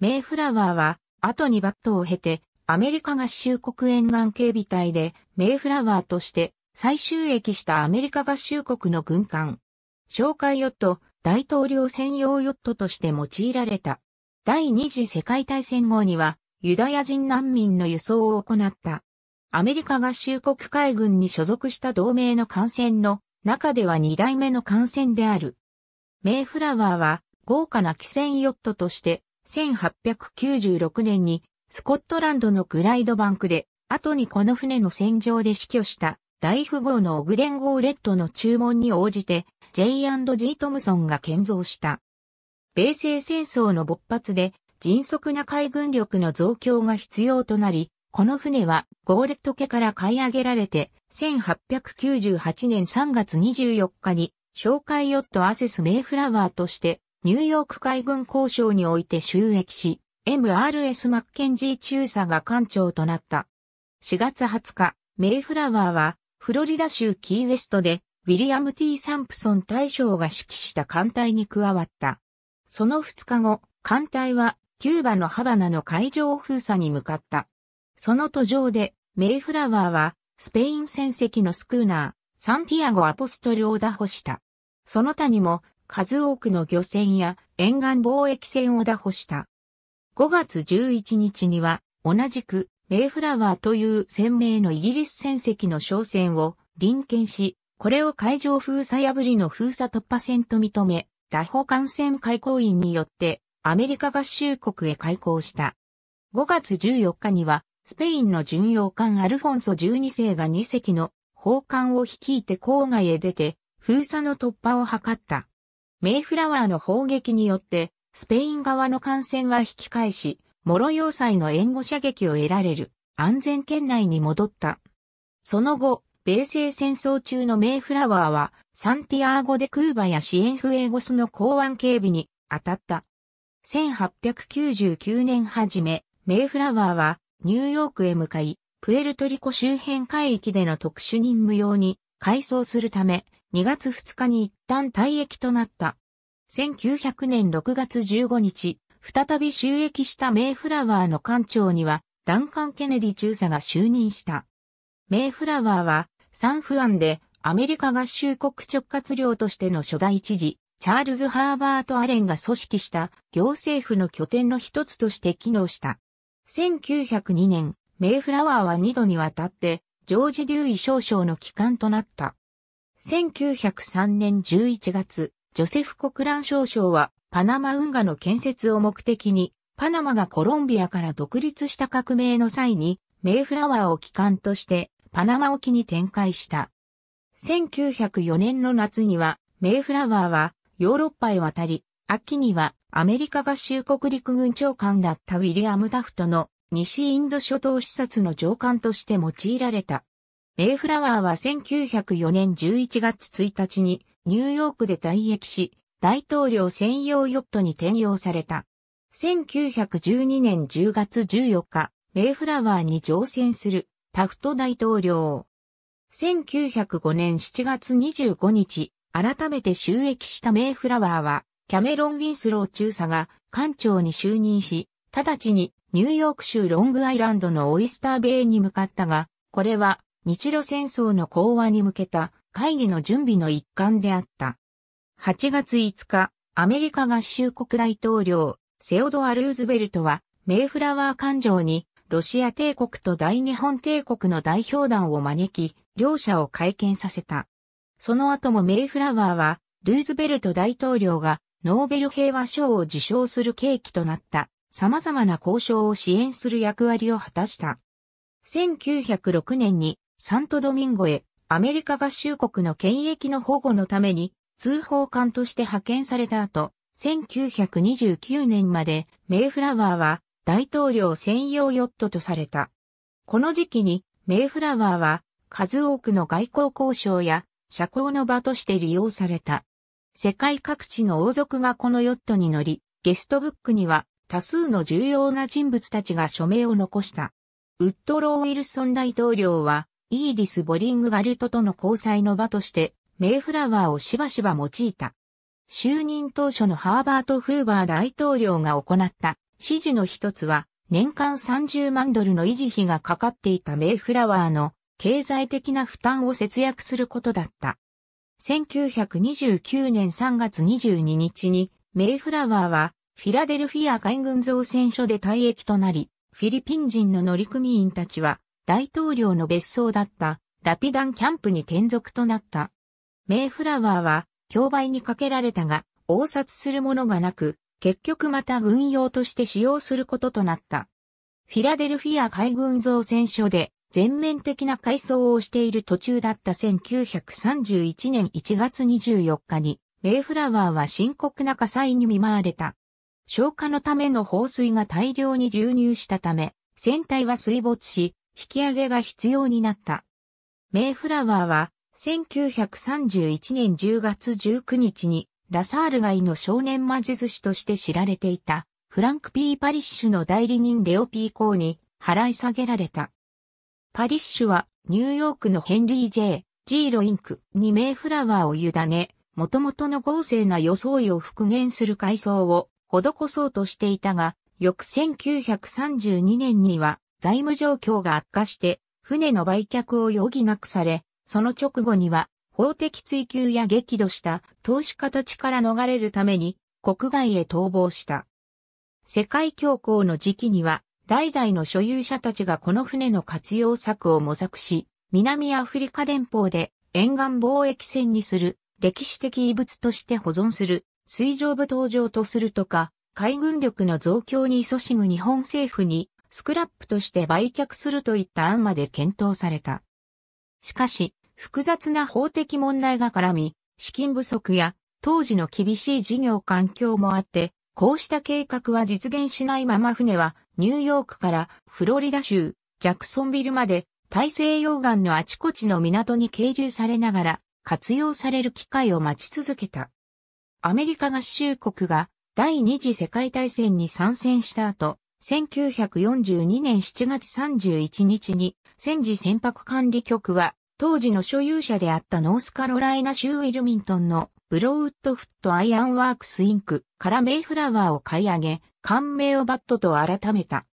メイフラワーは、後にバットを経て、アメリカ合衆国沿岸警備隊で、メイフラワーとして、再収益したアメリカ合衆国の軍艦。紹介ヨット、大統領専用ヨットとして用いられた。第二次世界大戦後には、ユダヤ人難民の輸送を行った。アメリカ合衆国海軍に所属した同盟の艦船の中では2代目の艦船である。メイフラワーは豪華な汽船ヨットとして1896年にスコットランドのグライドバンクで、後にこの船の戦場で死去した大富豪のオグデンゴーレットの注文に応じて J&G トムソンが建造した。米西戦争の勃発で迅速な海軍力の増強が必要となり、この船はゴーレット家から買い上げられて、1898年3月24日に紹介ヨットアセスメイフラワーとしてニューヨーク海軍交渉において収益し、MRS マッケンジー中佐が艦長となった。4月20日、メイフラワーは、フロリダ州キーウェストで、ウィリアム・ T・ サンプソン大将が指揮した艦隊に加わった。その2日後、艦隊は、キューバのハバナの海上封鎖に向かった。その途上で、メイフラワーは、スペイン戦績のスクーナー、サンティアゴ・アポストルを打破した。その他にも、数多くの漁船や沿岸貿易船を打破した。5月11日には、同じく、メイフラワーという船名のイギリス船籍の商船を臨検し、これを海上封鎖破りの封鎖突破船と認め、打破艦船開港員によってアメリカ合衆国へ開港した。5月14日には、スペインの巡洋艦アルフォンソ12世が2隻の砲艦を率いて郊外へ出て、封鎖の突破を図った。メイフラワーの砲撃によって、スペイン側の艦船は引き返し、モロ要塞の援護射撃を得られる安全圏内に戻った。その後、米西戦争中のメイフラワーは、サンティアーゴでクーバやシエンフエゴスの港湾警備に当たった。1899年初め、メイフラワーはニューヨークへ向かい、プエルトリコ周辺海域での特殊任務用に改装するため、2月2日に一旦退役となった。1900年6月15日、再び収益したメイフラワーの館長には、ダンカン・ケネディ中佐が就任した。メイフラワーは、サンフアンでアメリカ合衆国直轄領としての初代知事、チャールズ・ハーバート・アレンが組織した行政府の拠点の一つとして機能した。1902年、メイフラワーは2度にわたって、ジョージ・デューイ少将の帰還となった。1903年11月、ジョセフ・コクラン少将はパナマ運河の建設を目的に、パナマがコロンビアから独立した革命の際に、メイフラワーを機関としてパナマ沖に展開した。1904年の夏には、メイフラワーはヨーロッパへ渡り、秋にはアメリカ合衆国陸軍長官だったウィリアム・タフトの西インド諸島視察の上官として用いられた。メイフラワーは1904年11月1日にニューヨークで退役し、大統領専用ヨットに転用された。1912年10月14日、メイフラワーに乗船するタフト大統領。1905年7月25日、改めて収益したメイフラワーは、キャメロン・ウィンスロー中佐が艦長に就任し、直ちにニューヨーク州ロングアイランドのオイスターベイに向かったが、これは日露戦争の講和に向けた会議の準備の一環であった。8月5日、アメリカ合衆国大統領、セオドア・ルーズベルトは、メイフラワー環状に、ロシア帝国と大日本帝国の代表団を招き、両者を会見させた。その後もメイフラワーは、ルーズベルト大統領がノーベル平和賞を受賞する契機となった様々な交渉を支援する役割を果たした。1906年にサントドミンゴへアメリカ合衆国の権益の保護のために通報官として派遣された後、1929年までメイフラワーは大統領専用ヨットとされた。この時期にメイフラワーは数多くの外交交渉や社交の場として利用された。世界各地の王族がこのヨットに乗り、ゲストブックには多数の重要な人物たちが署名を残した。ウッドロー・ウィルソン大統領はイーディス・ボリング・ガルトとの交際の場として、メイフラワーをしばしば用いた。就任当初のハーバート・フーバー大統領が行った指示の一つは、年間30万ドルの維持費がかかっていたメイフラワーの経済的な負担を節約することだった。1929年3月22日に、メイフラワーは、フィラデルフィア海軍造船所で退役となり、フィリピン人の乗組員たちは、大統領の別荘だったラピダンキャンプに転属となった。メイフラワーは競売にかけられたが、応札するものがなく、結局また軍用として使用することとなった。フィラデルフィア海軍造船所で全面的な改装をしている途中だった1931年1月24日に、メイフラワーは深刻な火災に見舞われた。消火のための放水が大量に流入したため、船体は水没し、引き上げが必要になった。メイフラワーは、1931年10月19日に、ラサール街の少年魔術師として知られていた、フランク・ピー・パリッシュの代理人レオ・ピー・コーに払い下げられた。パリッシュはニューヨークのヘンリー・ J・ ジーロインクにメイフラワーを委ね、元々の豪勢な装いを復元する改装を施そうとしていたが、翌1932年には財務状況が悪化して、船の売却を余儀なくされ、その直後には、法的追及や激怒した投資家たちから逃れるために、国外へ逃亡した。世界恐慌の時期には、代々の所有者たちがこの船の活用策を模索し、南アフリカ連邦で沿岸貿易船にする、歴史的遺物として保存する、水上部登場とするとか、海軍力の増強に勤しむ日本政府にスクラップとして売却するといった案まで検討された。しかし、複雑な法的問題が絡み、資金不足や当時の厳しい事業環境もあって、こうした計画は実現しないまま船はニューヨークからフロリダ州ジャクソンビルまで大西洋岸のあちこちの港に係留されながら活用される機会を待ち続けた。アメリカ合衆国が第二次世界大戦に参戦した後、1942年7月31日に、戦時船舶管理局は、当時の所有者であったノースカロライナ州ウィルミントンのブローウッドフットアイアンワークスインクからメイフラワーを買い上げ、艦名をバットと改めた。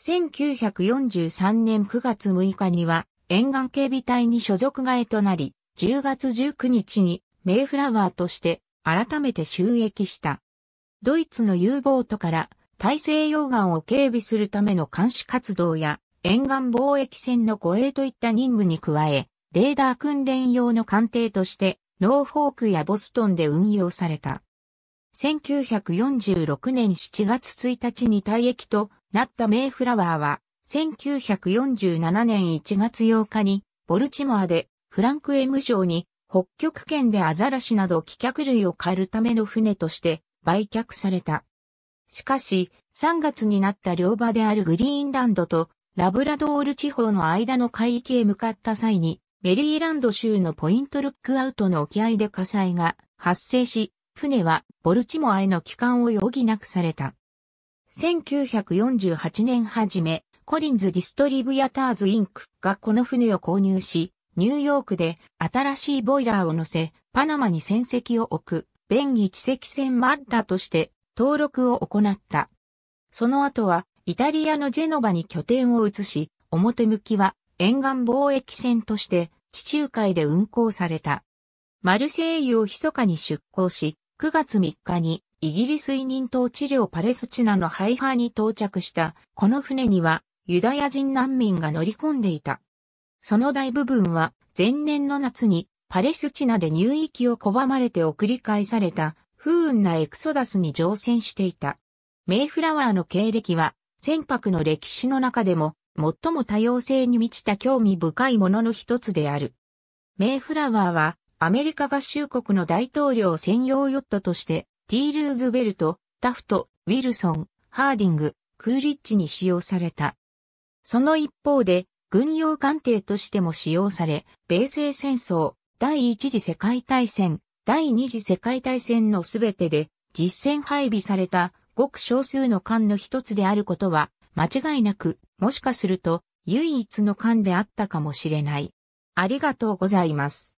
1943年9月6日には沿岸警備隊に所属外となり、10月19日にメイフラワーとして改めて収益した。ドイツの U ボートから大西洋岸を警備するための監視活動や沿岸貿易船の護衛といった任務に加え、レーダー訓練用の艦艇としてノーフォークやボストンで運用された。1946年7月1日に退役となったメイフラワーは、1947年1月8日にボルチモアでフランク M 賞に北極圏でアザラシなど棄却類を狩るための船として売却された。しかし、3月になった両場であるグリーンランドとラブラドール地方の間の海域へ向かった際に、メリーランド州のポイントルックアウトの沖合で火災が発生し、船はボルチモアへの帰還を余儀なくされた。1948年初め、コリンズ・ディストリブヤターズ・インクがこの船を購入し、ニューヨークで新しいボイラーを乗せ、パナマに船籍を置く、便宜地籍船マッラとして登録を行った。その後は、イタリアのジェノバに拠点を移し、表向きは沿岸貿易船として地中海で運航された。マルセイユを密かに出港し、9月3日にイギリス委任統治領パレスチナのハイハに到着した、この船にはユダヤ人難民が乗り込んでいた。その大部分は前年の夏にパレスチナで入域を拒まれて送り返された不運なエクソダスに乗船していた。メイフラワーの経歴は、船舶の歴史の中でも、最も多様性に満ちた興味深いものの一つである。メイフラワーは、アメリカ合衆国の大統領専用ヨットとして、ティールーズベルト、タフト、ウィルソン、ハーディング、クーリッチに使用された。その一方で、軍用艦艇としても使用され、米西戦争、第一次世界大戦、第二次世界大戦のすべてで実戦配備されたごく少数の艦の一つであることは間違いなく、もしかすると唯一の艦であったかもしれない。ありがとうございます。